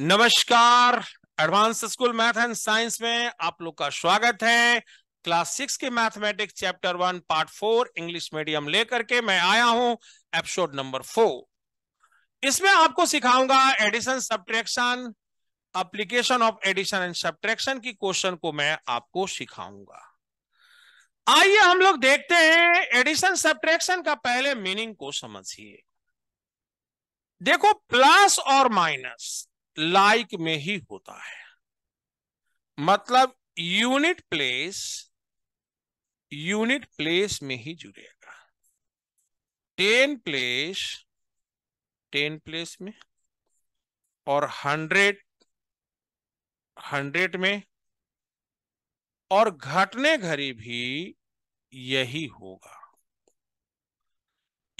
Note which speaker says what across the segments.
Speaker 1: नमस्कार advance school math and science में आप लोग का स्वागत है क्लास सिक्स के mathematics chapter one part four English medium लेकर के मैं आया हूं एपिसोड नंबर फोर इसमें आपको सिखाऊंगा addition subtraction application of addition and subtraction की क्वेश्चन को मैं आपको सिखाऊंगा आइए हम लोग देखते हैं एडिशन सब्ट्रैक्शन का पहले मीनिंग को समझिए देखो प्लस और माइनस लाइक में ही होता है मतलब यूनिट प्लेस यूनिट प्लेस में ही जुड़ेगा टेन प्लेस टेन प्लेस में और हंड्रेड हंड्रेड में और घटने घड़ी भी यही होगा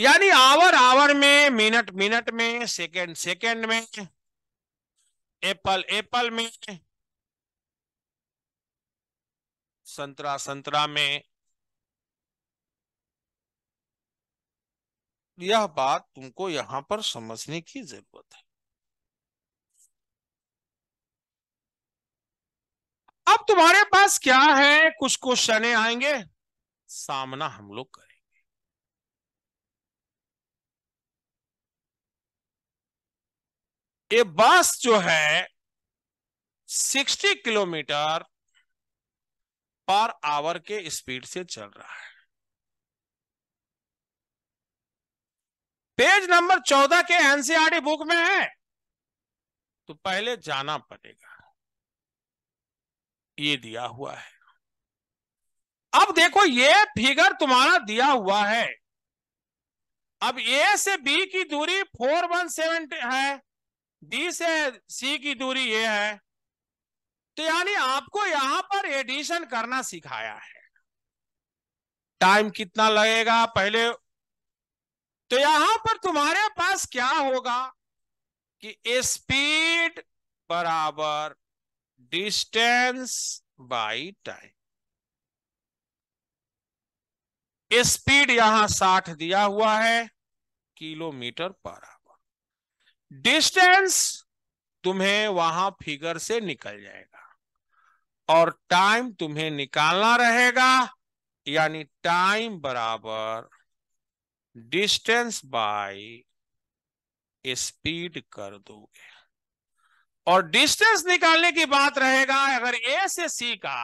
Speaker 1: यानी आवर आवर में मिनट मिनट में सेकंड सेकंड में एप्पल एप्पल में संतरा संतरा में यह बात तुमको यहां पर समझने की जरूरत है अब तुम्हारे पास क्या है कुछ क्वेश्चन आएंगे सामना हम लोग करें ये बस जो है 60 किलोमीटर पर आवर के स्पीड से चल रहा है पेज नंबर चौदह के एनसीआरटी बुक में है तो पहले जाना पड़ेगा ये दिया हुआ है अब देखो ये फिगर तुम्हारा दिया हुआ है अब ए से बी की दूरी फोर वन सेवन है डी से सी की दूरी ये है तो यानी आपको यहां पर एडिशन करना सिखाया है टाइम कितना लगेगा पहले तो यहां पर तुम्हारे पास क्या होगा कि स्पीड बराबर डिस्टेंस बाय टाइम स्पीड यहां साठ दिया हुआ है किलोमीटर पर आवर डिस्टेंस तुम्हें वहां फिगर से निकल जाएगा और टाइम तुम्हें निकालना रहेगा यानी टाइम बराबर डिस्टेंस बाय स्पीड कर दोगे और डिस्टेंस निकालने की बात रहेगा अगर ए से सी का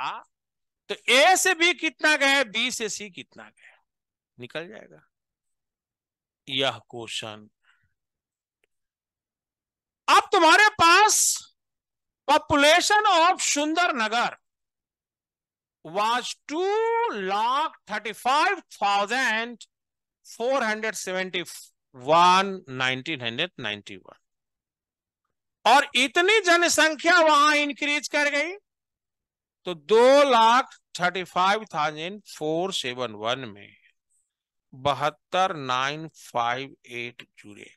Speaker 1: तो ए से बी कितना गए बी से सी कितना गए निकल जाएगा यह क्वेश्चन तुम्हारे पास population of Sundar Nagar was two lakh thirty five thousand four hundred seventy one nineteen hundred ninety one और इतनी जनसंख्या वहां इंक्रीज कर गई तो दो lakh thirty five thousand four seven one में बहत्तर नाइन फाइव एट जुड़े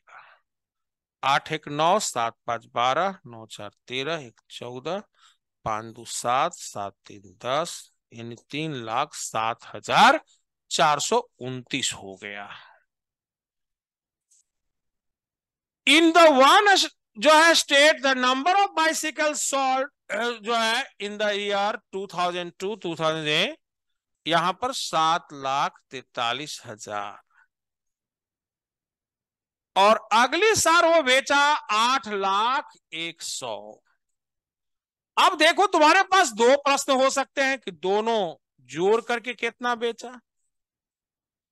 Speaker 1: आठ एक नौ सात पांच बारह नौ चार तेरह एक चौदह पांच दो सात सात तीन दस यानी तीन लाख सात हजार चार सौ उनतीस हो गया इन द वन जो है state the number of bicycle sold जो है इन द ईयर 2002 2008 यहां पर सात लाख तैतालीस हजार और अगले साल वो बेचा आठ लाख एक सौ अब देखो तुम्हारे पास दो प्रश्न हो सकते हैं कि दोनों जोड़ करके कितना बेचा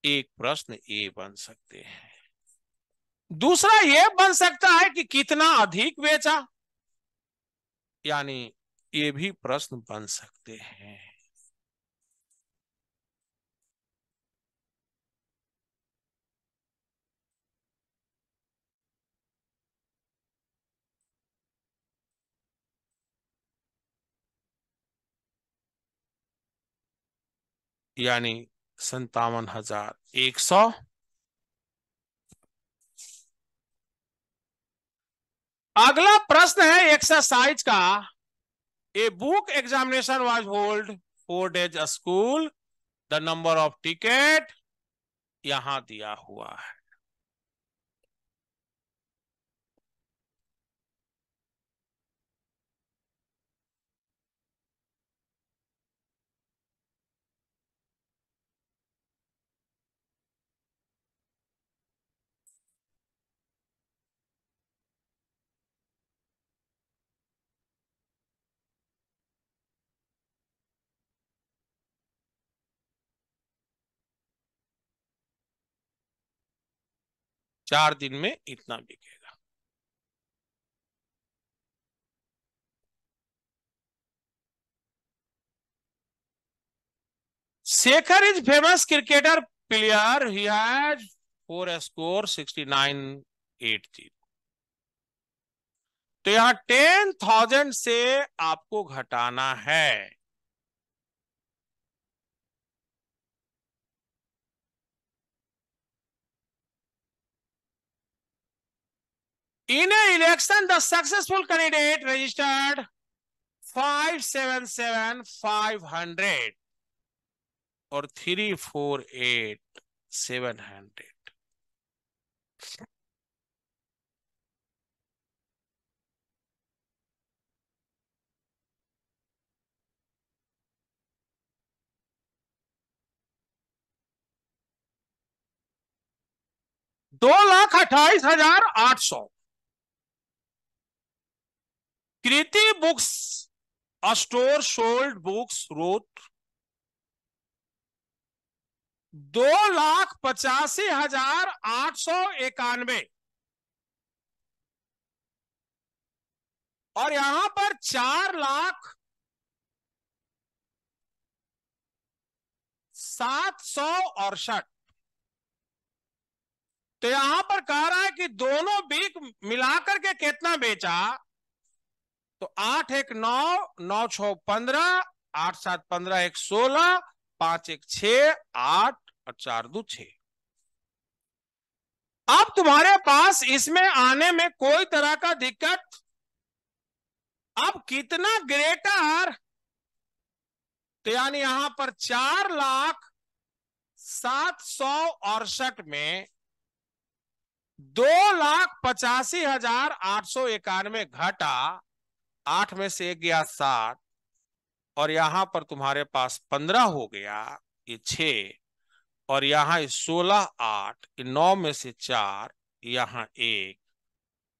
Speaker 1: एक प्रश्न ये बन सकते हैं दूसरा यह बन सकता है कि कितना अधिक बेचा यानी ये भी प्रश्न बन सकते हैं यानी संतावन हजार एक सौ अगला प्रश्न है एक्सरसाइज का a book examination was held for days school the number of ticket यहां दिया हुआ है चार दिन में इतना बिकेगा Shekhar is famous cricketer player he has for score sixty nine eight zero तो यहां टेन थाउजेंड से आपको घटाना है in a election the successful candidate registered five seven seven five hundred और three four eight seven hundred दो लाख अट्ठाईस हजार आठ सौ कृति books store sold books worth दो लाख पचासी हजार आठ सौ इक्यानवे और यहां पर चार लाख सात सौ अड़सठ तो यहां पर कह रहा है कि दोनों बीक मिलाकर के कितना बेचा तो आठ एक नौ नौ छ पंद्रह आठ सात पंद्रह एक सोलह पांच एक छ आठ और चार दो छ अब तुम्हारे पास इसमें आने में कोई तरह का दिक्कत अब कितना ग्रेटर तो यानी यहां पर चार लाख सात सौ अड़सठ में दो लाख पचासी हजार आठ सौ इक्यानवे घटा आठ में से एक गया सात और यहां पर तुम्हारे पास पंद्रह हो गया ये छ और यहां सोलह आठ नौ में से चार यहां एक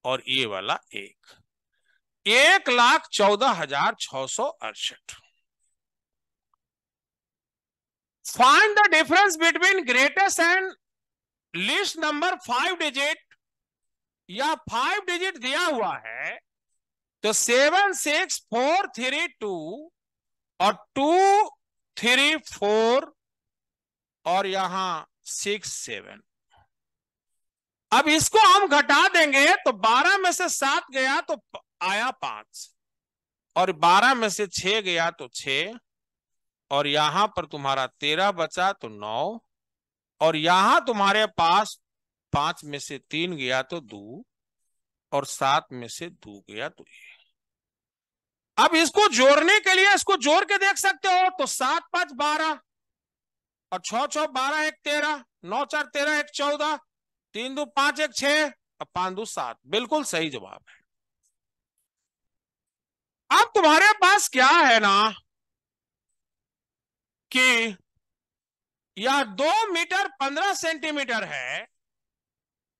Speaker 1: और ये वाला एक एक लाख चौदह हजार छ सौ अड़सठ find the difference between greatest and least number five digit या फाइव डिजिट दिया हुआ है तो seven six four three two और टू थ्री फोर और यहां सिक्स सेवन अब इसको हम घटा देंगे तो बारह में से सात गया तो आया पांच और बारह में से छ गया तो छ और यहां पर तुम्हारा तेरह बचा तो नौ और यहां तुम्हारे पास पांच में से तीन गया तो दो और सात में से दो गया तो एक अब इसको जोड़ने के लिए इसको जोड़ के देख सकते हो तो सात पांच बारह और छ छ बारह एक तेरह नौ चार तेरह एक चौदह तीन दो पांच एक छह और पांच दो सात बिल्कुल सही जवाब है अब तुम्हारे पास क्या है ना कि यह दो मीटर पंद्रह सेंटीमीटर है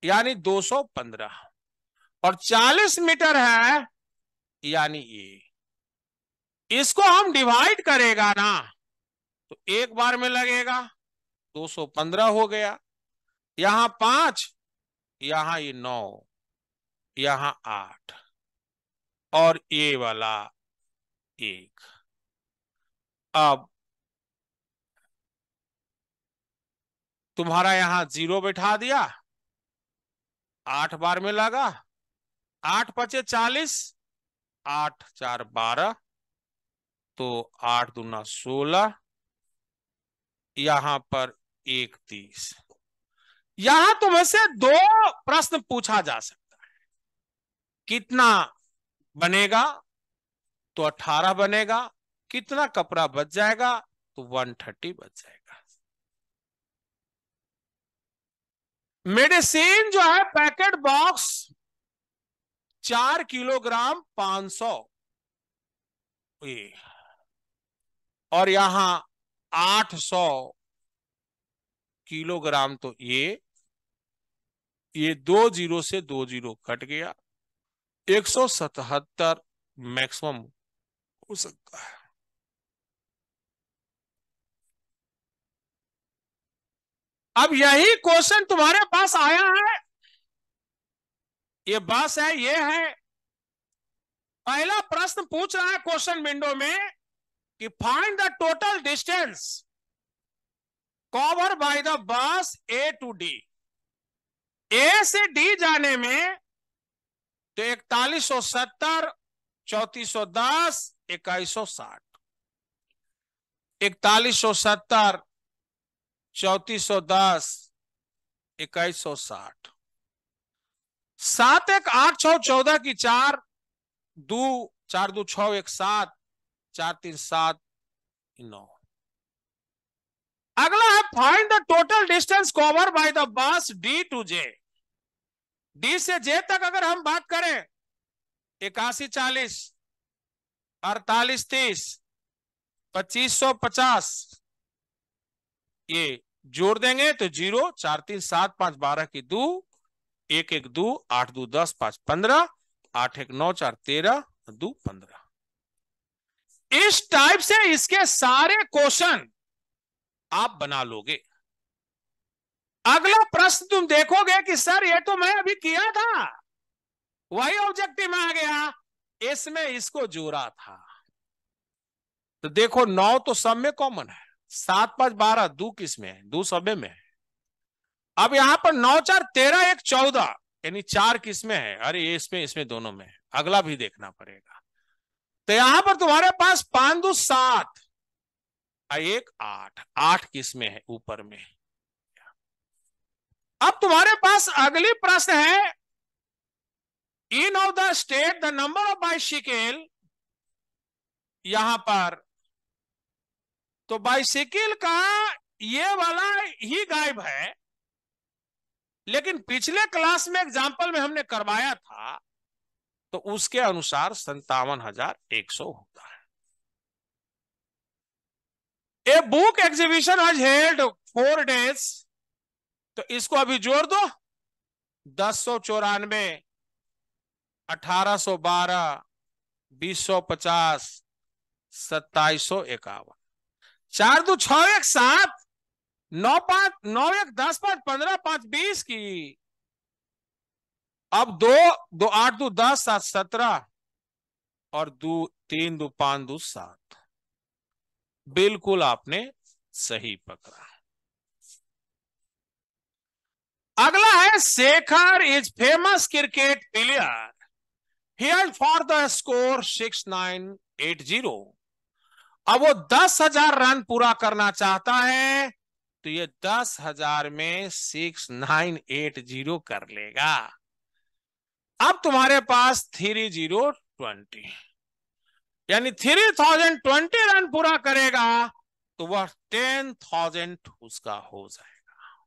Speaker 1: यानी दो सौ पंद्रह और चालीस मीटर है यानी ये इसको हम डिवाइड करेगा ना तो एक बार में लगेगा 215 हो गया यहां पांच यहां ये नौ यहां आठ और ये वाला एक अब तुम्हारा यहां जीरो बैठा दिया आठ बार में लगा आठ पचे चालीस आठ चार बारह तो आठ दुना सोलह यहां पर एक तीस यहां तुम्हें तो से दो प्रश्न पूछा जा सकता है कितना बनेगा तो अठारह बनेगा कितना कपड़ा बच जाएगा तो वन थर्टी बच जाएगा मेडिसिन जो है पैकेट बॉक्स चार किलोग्राम पांच सौ और यहां 800 किलोग्राम तो ये ये दो जीरो से दो जीरो कट गया 177 मैक्सिमम हो सकता है अब यही क्वेश्चन तुम्हारे पास आया है ये बस है ये है पहला प्रश्न पूछ रहा है क्वेश्चन विंडो में कि find the total distance cover by the bus A to D A से डी जाने में तो इकतालीस सौ सत्तर चौतीस सौ दस इक्कीस सौ साठ इकतालीस सौ सत्तर चौतीस सौ दस इक्कीस सौ साठ सात एक आठ छ चौदह की चार दो चार दो छ एक सात चार तीन सात नौ अगला है find the total distance cover by the bus D to J D से जे तक अगर हम बात करें इक्यासी चालीस अड़तालीस तीस पच्चीस सौ पचास ये जोड़ देंगे तो जीरो चार तीन सात पांच बारह की दो एक एक दो आठ दो दस पांच पंद्रह आठ एक नौ चार तेरह दो पंद्रह इस टाइप से इसके सारे क्वेश्चन आप बना लोगे अगला प्रश्न तुम देखोगे कि सर ये तो मैं अभी किया था वही ऑब्जेक्टिव में आ गया इसमें इसको जोड़ा था तो देखो नौ तो सब में कॉमन है सात पांच बारह दो किस में दो सब में है अब यहां पर नौ चार तेरह एक चौदह यानी चार किस में है अरे इसमें इसमें दोनों में है अगला भी देखना पड़ेगा तो यहां पर तुम्हारे पास पांच दो सात एक आठ आठ किसमें है ऊपर में अब तुम्हारे पास अगली प्रश्न है in of the state the number of bicycle यहां पर तो बाइसिकल का ये वाला ही गायब है लेकिन पिछले क्लास में एग्जाम्पल में हमने करवाया था तो उसके अनुसार संतावन हजार एक सौ होता है ए बुक एग्जीबिशन आज हेल्ड फोर डेज तो इसको अभी जोड़ दो दस सौ चौरानवे अठारह सौ बारह बीस सौ पचास सत्ताईस सौ इक्यावन चार दो छ एक सात नौ पांच नौ एक दस पांच पंद्रह पांच बीस की अब दो दो आठ दो दस सात सत्रह और दो तीन दो पांच दो सात बिल्कुल आपने सही पकड़ा अगला है Shekhar is famous cricket player here for the score six nine eight zero अब वो दस हजार रन पूरा करना चाहता है तो ये दस हजार में सिक्स नाइन एट जीरो कर लेगा अब तुम्हारे पास थ्री जीरो ट्वेंटी यानी थ्री थाउजेंड ट्वेंटी रन पूरा करेगा तो वह टेन थाउजेंड उसका हो जाएगा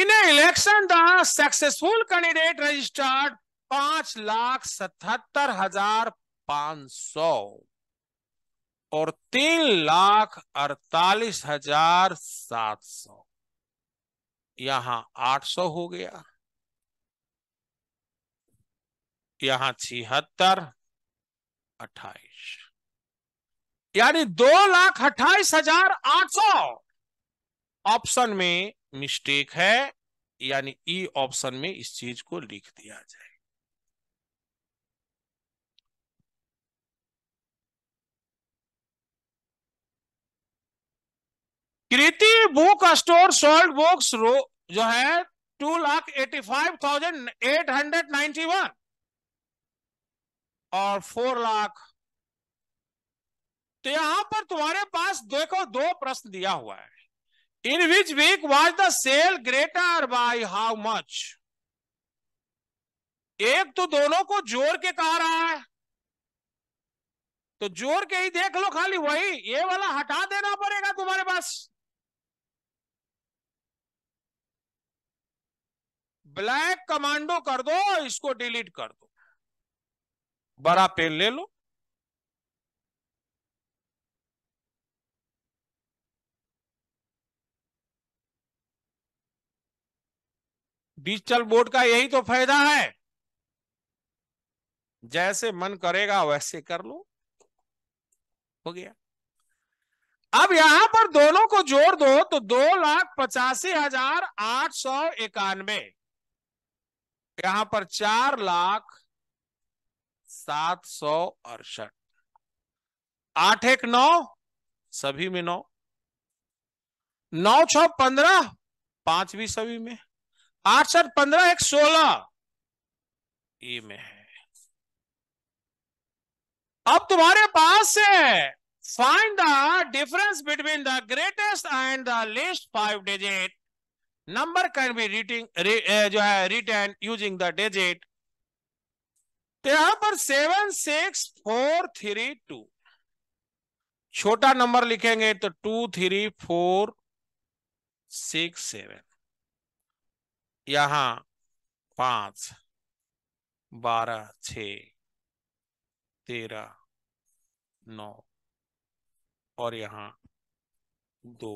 Speaker 1: in election the successful candidate registered पांच लाख सतहत्तर हजार पांच सौ और तीन लाख अड़तालीस हजार सात सौ यहां आठ सौ हो गया यहां छिहत्तर अट्ठाईस यानी दो लाख अट्ठाईस हजार आठ सौ ऑप्शन में मिस्टेक है यानी ई e ऑप्शन में इस चीज को लिख दिया जाए Kriti book store sold books worth जो है two lakh eighty five thousand eight hundred ninety one और फोर लाख तो यहां पर तुम्हारे पास देखो दो प्रश्न दिया हुआ है in which week was the sale greater by how much एक तो दोनों को जोड़ के कहा रहा है तो जोर के ही देख लो खाली वही ये वाला हटा देना पड़ेगा तुम्हारे पास ब्लैक कमांडो कर दो इसको डिलीट कर दो बड़ा पेन ले लो डिजिटल बोर्ड का यही तो फायदा है जैसे मन करेगा वैसे कर लो हो गया अब यहां पर दोनों को जोड़ दो तो दो लाख पचासी हजार आठ सौ इक्यानवे यहां पर चार लाख सात सौ अड़सठ आठ एक नौ सभी में नौ नौ छ पंद्रह पांच भी सभी में आठ सठ पंद्रह एक सोलह ई में है अब तुम्हारे पास है find the difference between the greatest and the least five digit number can be writing जो है रिटर्न यूजिंग द डिजिट तो यहां पर seven six four three two छोटा नंबर लिखेंगे तो two three four six seven यहां पांच बारह छ तेरह नौ और यहां दो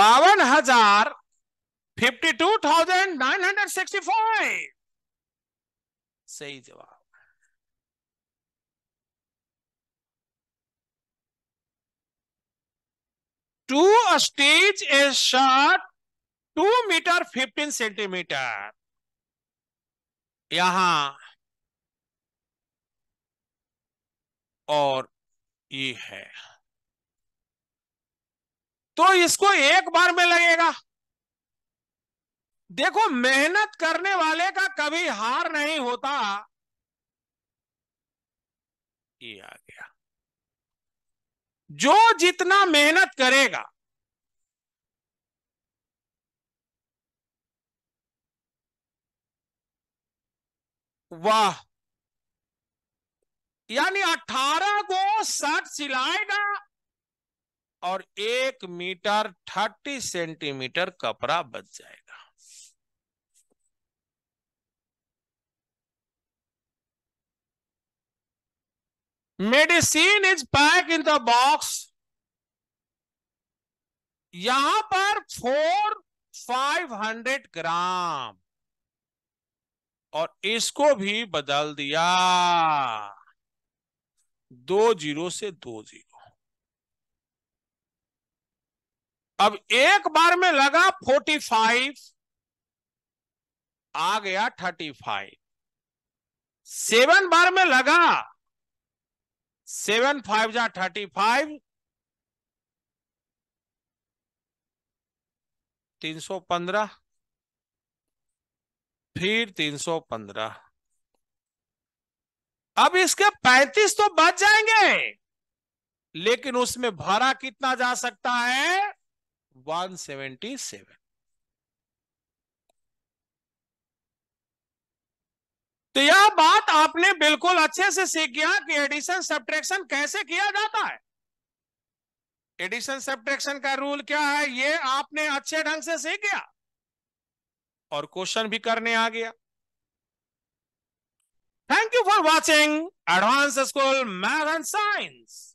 Speaker 1: बावन हजार fifty two thousand nine hundred sixty five सही जवाब to stage a short two metre fifteen centimetre यहां और ये है तो इसको एक बार में लगेगा देखो मेहनत करने वाले का कभी हार नहीं होता ये आ गया जो जितना मेहनत करेगा वाह यानी अठारह को शर्ट सिलाएगा और एक मीटर थर्टी सेंटीमीटर कपड़ा बच जाएगा medicine is pack in the box यहां पर फोर फाइव हंड्रेड ग्राम और इसको भी बदल दिया दो जीरो से दो जीरो अब एक बार में लगा फोर्टी फाइव आ गया थर्टी फाइव सेवन बार में लगा सेवन फाइव जा थर्टी फाइव तीन सौ पंद्रह फिर तीन सौ पंद्रह अब इसके पैंतीस तो बच जाएंगे लेकिन उसमें भरा कितना जा सकता है वन सेवेंटी सेवन तो यह बात आपने बिल्कुल अच्छे से सीख गया कि एडिशन सब्ट्रैक्शन कैसे किया जाता है एडिशन सब्ट्रैक्शन का रूल क्या है ये आपने अच्छे ढंग से सीख गया और क्वेश्चन भी करने आ गया thank you for watching advance school math and science